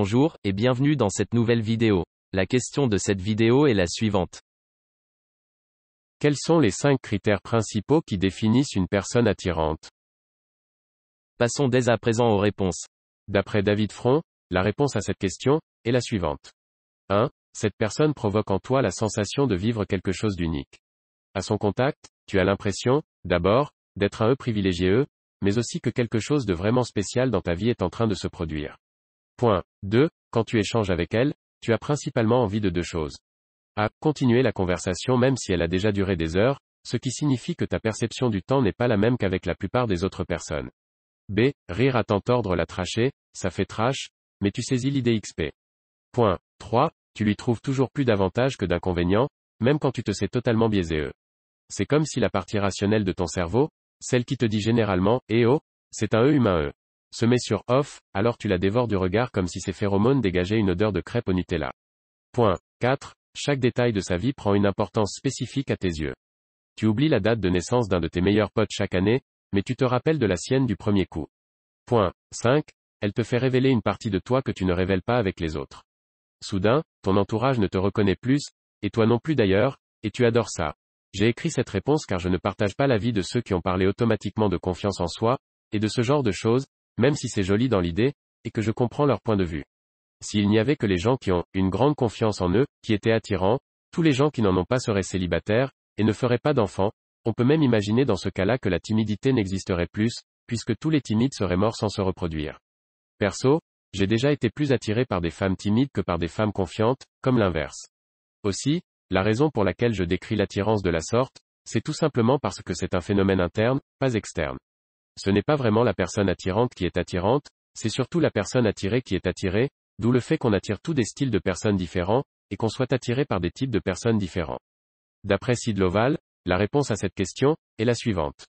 Bonjour, et bienvenue dans cette nouvelle vidéo. La question de cette vidéo est la suivante. Quels sont les 5 critères principaux qui définissent une personne attirante Passons dès à présent aux réponses. D'après David Front, la réponse à cette question, est la suivante. 1. Cette personne provoque en toi la sensation de vivre quelque chose d'unique. À son contact, tu as l'impression, d'abord, d'être un eux privilégié eux, mais aussi que quelque chose de vraiment spécial dans ta vie est en train de se produire. Point 2. Quand tu échanges avec elle, tu as principalement envie de deux choses. A. Continuer la conversation même si elle a déjà duré des heures, ce qui signifie que ta perception du temps n'est pas la même qu'avec la plupart des autres personnes. B. Rire à tordre la tracher, ça fait trash, mais tu saisis l'idée XP. Point 3. Tu lui trouves toujours plus d'avantages que d'inconvénients, même quand tu te sais totalement biaisé. E. C'est comme si la partie rationnelle de ton cerveau, celle qui te dit généralement, eh oh, c'est un E humain E se met sur off, alors tu la dévores du regard comme si ses phéromones dégageaient une odeur de crêpe au Nutella. Point 4. Chaque détail de sa vie prend une importance spécifique à tes yeux. Tu oublies la date de naissance d'un de tes meilleurs potes chaque année, mais tu te rappelles de la sienne du premier coup. Point 5. Elle te fait révéler une partie de toi que tu ne révèles pas avec les autres. Soudain, ton entourage ne te reconnaît plus, et toi non plus d'ailleurs, et tu adores ça. J'ai écrit cette réponse car je ne partage pas l'avis de ceux qui ont parlé automatiquement de confiance en soi, et de ce genre de choses, même si c'est joli dans l'idée, et que je comprends leur point de vue. S'il n'y avait que les gens qui ont une grande confiance en eux, qui étaient attirants, tous les gens qui n'en ont pas seraient célibataires, et ne feraient pas d'enfants, on peut même imaginer dans ce cas-là que la timidité n'existerait plus, puisque tous les timides seraient morts sans se reproduire. Perso, j'ai déjà été plus attiré par des femmes timides que par des femmes confiantes, comme l'inverse. Aussi, la raison pour laquelle je décris l'attirance de la sorte, c'est tout simplement parce que c'est un phénomène interne, pas externe ce n'est pas vraiment la personne attirante qui est attirante, c'est surtout la personne attirée qui est attirée, d'où le fait qu'on attire tous des styles de personnes différents, et qu'on soit attiré par des types de personnes différents. D'après Sid Loval, la réponse à cette question, est la suivante.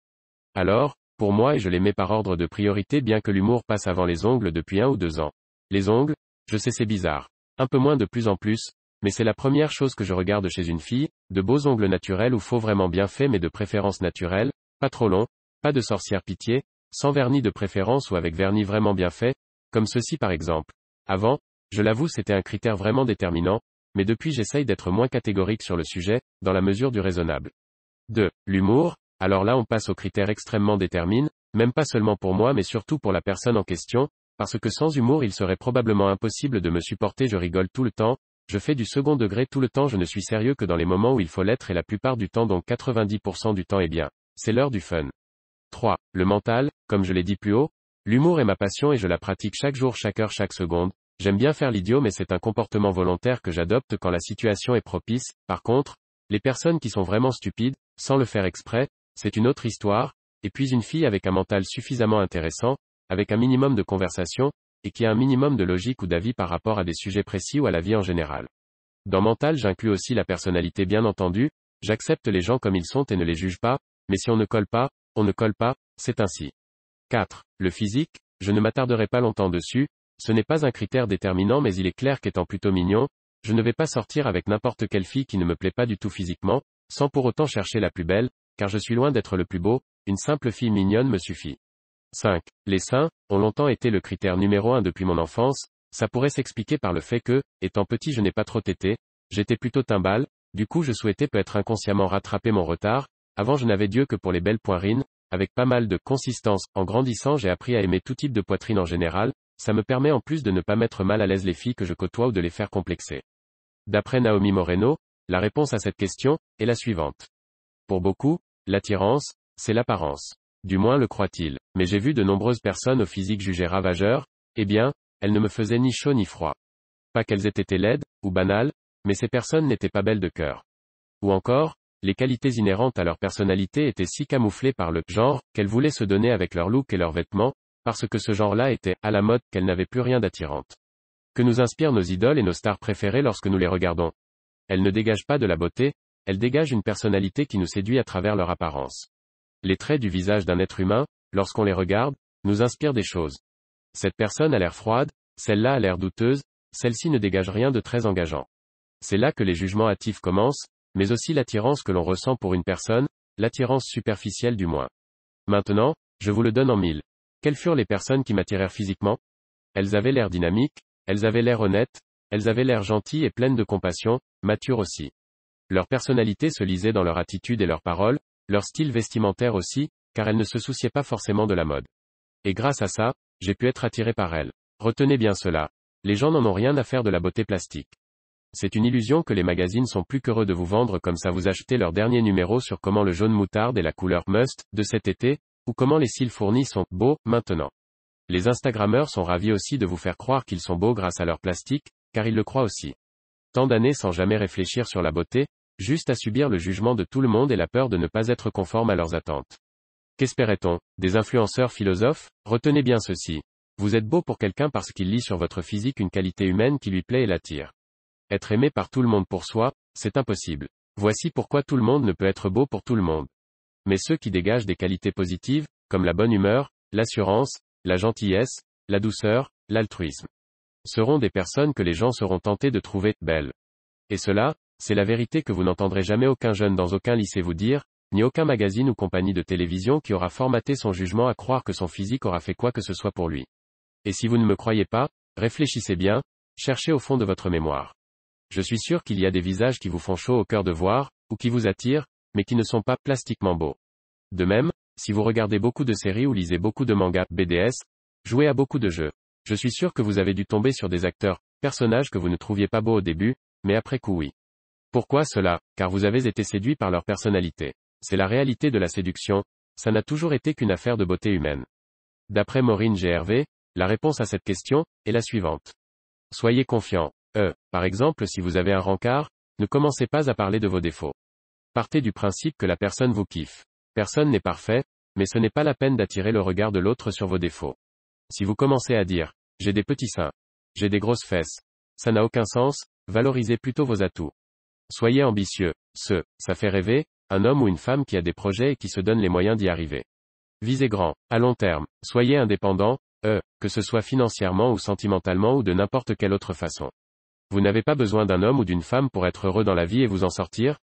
Alors, pour moi et je les mets par ordre de priorité bien que l'humour passe avant les ongles depuis un ou deux ans. Les ongles, je sais c'est bizarre. Un peu moins de plus en plus, mais c'est la première chose que je regarde chez une fille, de beaux ongles naturels ou faux vraiment bien faits mais de préférence naturels, pas trop longs, pas de sorcière pitié, sans vernis de préférence ou avec vernis vraiment bien fait, comme ceci par exemple. Avant, je l'avoue c'était un critère vraiment déterminant, mais depuis j'essaye d'être moins catégorique sur le sujet, dans la mesure du raisonnable. 2. L'humour, alors là on passe au critère extrêmement détermine, même pas seulement pour moi mais surtout pour la personne en question, parce que sans humour il serait probablement impossible de me supporter je rigole tout le temps, je fais du second degré tout le temps je ne suis sérieux que dans les moments où il faut l'être et la plupart du temps donc 90% du temps est eh bien, c'est l'heure du fun. 3. Le mental, comme je l'ai dit plus haut, l'humour est ma passion et je la pratique chaque jour, chaque heure, chaque seconde. J'aime bien faire l'idiot mais c'est un comportement volontaire que j'adopte quand la situation est propice. Par contre, les personnes qui sont vraiment stupides, sans le faire exprès, c'est une autre histoire, et puis une fille avec un mental suffisamment intéressant, avec un minimum de conversation, et qui a un minimum de logique ou d'avis par rapport à des sujets précis ou à la vie en général. Dans mental j'inclus aussi la personnalité bien entendu, j'accepte les gens comme ils sont et ne les juge pas, mais si on ne colle pas, on ne colle pas, c'est ainsi. 4. Le physique, je ne m'attarderai pas longtemps dessus, ce n'est pas un critère déterminant mais il est clair qu'étant plutôt mignon, je ne vais pas sortir avec n'importe quelle fille qui ne me plaît pas du tout physiquement, sans pour autant chercher la plus belle, car je suis loin d'être le plus beau, une simple fille mignonne me suffit. 5. Les seins, ont longtemps été le critère numéro un depuis mon enfance, ça pourrait s'expliquer par le fait que, étant petit je n'ai pas trop tété, j'étais plutôt timbal, du coup je souhaitais peut-être inconsciemment rattraper mon retard, avant je n'avais Dieu que pour les belles poirines, avec pas mal de consistance, en grandissant j'ai appris à aimer tout type de poitrine en général, ça me permet en plus de ne pas mettre mal à l'aise les filles que je côtoie ou de les faire complexer. D'après Naomi Moreno, la réponse à cette question, est la suivante. Pour beaucoup, l'attirance, c'est l'apparence. Du moins le croit-il. Mais j'ai vu de nombreuses personnes au physique jugées ravageurs, eh bien, elles ne me faisaient ni chaud ni froid. Pas qu'elles aient été laides, ou banales, mais ces personnes n'étaient pas belles de cœur. Ou encore, les qualités inhérentes à leur personnalité étaient si camouflées par le genre qu'elles voulaient se donner avec leur look et leurs vêtements, parce que ce genre-là était à la mode qu'elles n'avaient plus rien d'attirante. Que nous inspirent nos idoles et nos stars préférées lorsque nous les regardons Elles ne dégagent pas de la beauté, elles dégagent une personnalité qui nous séduit à travers leur apparence. Les traits du visage d'un être humain, lorsqu'on les regarde, nous inspirent des choses. Cette personne a l'air froide, celle-là a l'air douteuse, celle-ci ne dégage rien de très engageant. C'est là que les jugements hâtifs commencent, mais aussi l'attirance que l'on ressent pour une personne, l'attirance superficielle du moins. Maintenant, je vous le donne en mille. Quelles furent les personnes qui m'attirèrent physiquement Elles avaient l'air dynamiques, elles avaient l'air honnêtes, elles avaient l'air gentilles et pleines de compassion, mature aussi. Leur personnalité se lisait dans leur attitude et leurs paroles, leur style vestimentaire aussi, car elles ne se souciaient pas forcément de la mode. Et grâce à ça, j'ai pu être attiré par elles. Retenez bien cela. Les gens n'en ont rien à faire de la beauté plastique. C'est une illusion que les magazines sont plus qu'heureux de vous vendre comme ça vous achetez leur dernier numéro sur comment le jaune moutarde est la couleur must de cet été, ou comment les cils fournis sont beaux maintenant. Les Instagrammeurs sont ravis aussi de vous faire croire qu'ils sont beaux grâce à leur plastique, car ils le croient aussi. Tant d'années sans jamais réfléchir sur la beauté, juste à subir le jugement de tout le monde et la peur de ne pas être conforme à leurs attentes. Qu'espérait-on Des influenceurs philosophes Retenez bien ceci. Vous êtes beau pour quelqu'un parce qu'il lit sur votre physique une qualité humaine qui lui plaît et l'attire. Être aimé par tout le monde pour soi, c'est impossible. Voici pourquoi tout le monde ne peut être beau pour tout le monde. Mais ceux qui dégagent des qualités positives, comme la bonne humeur, l'assurance, la gentillesse, la douceur, l'altruisme, seront des personnes que les gens seront tentés de trouver belles. Et cela, c'est la vérité que vous n'entendrez jamais aucun jeune dans aucun lycée vous dire, ni aucun magazine ou compagnie de télévision qui aura formaté son jugement à croire que son physique aura fait quoi que ce soit pour lui. Et si vous ne me croyez pas, réfléchissez bien, cherchez au fond de votre mémoire. Je suis sûr qu'il y a des visages qui vous font chaud au cœur de voir, ou qui vous attirent, mais qui ne sont pas plastiquement beaux. De même, si vous regardez beaucoup de séries ou lisez beaucoup de mangas, BDS, jouez à beaucoup de jeux. Je suis sûr que vous avez dû tomber sur des acteurs, personnages que vous ne trouviez pas beaux au début, mais après coup oui. Pourquoi cela Car vous avez été séduit par leur personnalité. C'est la réalité de la séduction, ça n'a toujours été qu'une affaire de beauté humaine. D'après Maureen GRV, la réponse à cette question, est la suivante. Soyez confiant. E. par exemple si vous avez un rencard, ne commencez pas à parler de vos défauts. Partez du principe que la personne vous kiffe. Personne n'est parfait, mais ce n'est pas la peine d'attirer le regard de l'autre sur vos défauts. Si vous commencez à dire, j'ai des petits seins, j'ai des grosses fesses, ça n'a aucun sens, valorisez plutôt vos atouts. Soyez ambitieux, ce, ça fait rêver, un homme ou une femme qui a des projets et qui se donne les moyens d'y arriver. Visez grand, à long terme, soyez indépendant, euh, que ce soit financièrement ou sentimentalement ou de n'importe quelle autre façon. Vous n'avez pas besoin d'un homme ou d'une femme pour être heureux dans la vie et vous en sortir.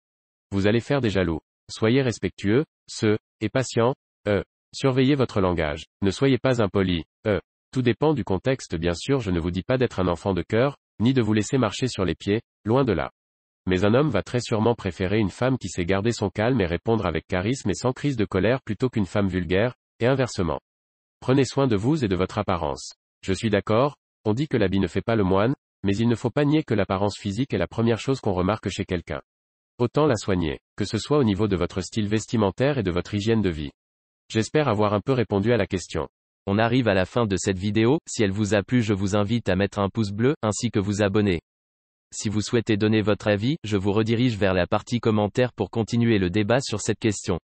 Vous allez faire des jaloux. Soyez respectueux, ce, et patient, e. Euh. Surveillez votre langage. Ne soyez pas impoli, e. Tout dépend du contexte bien sûr je ne vous dis pas d'être un enfant de cœur, ni de vous laisser marcher sur les pieds, loin de là. Mais un homme va très sûrement préférer une femme qui sait garder son calme et répondre avec charisme et sans crise de colère plutôt qu'une femme vulgaire, et inversement. Prenez soin de vous et de votre apparence. Je suis d'accord, on dit que l'habit ne fait pas le moine, mais il ne faut pas nier que l'apparence physique est la première chose qu'on remarque chez quelqu'un. Autant la soigner, que ce soit au niveau de votre style vestimentaire et de votre hygiène de vie. J'espère avoir un peu répondu à la question. On arrive à la fin de cette vidéo, si elle vous a plu je vous invite à mettre un pouce bleu, ainsi que vous abonner. Si vous souhaitez donner votre avis, je vous redirige vers la partie commentaire pour continuer le débat sur cette question.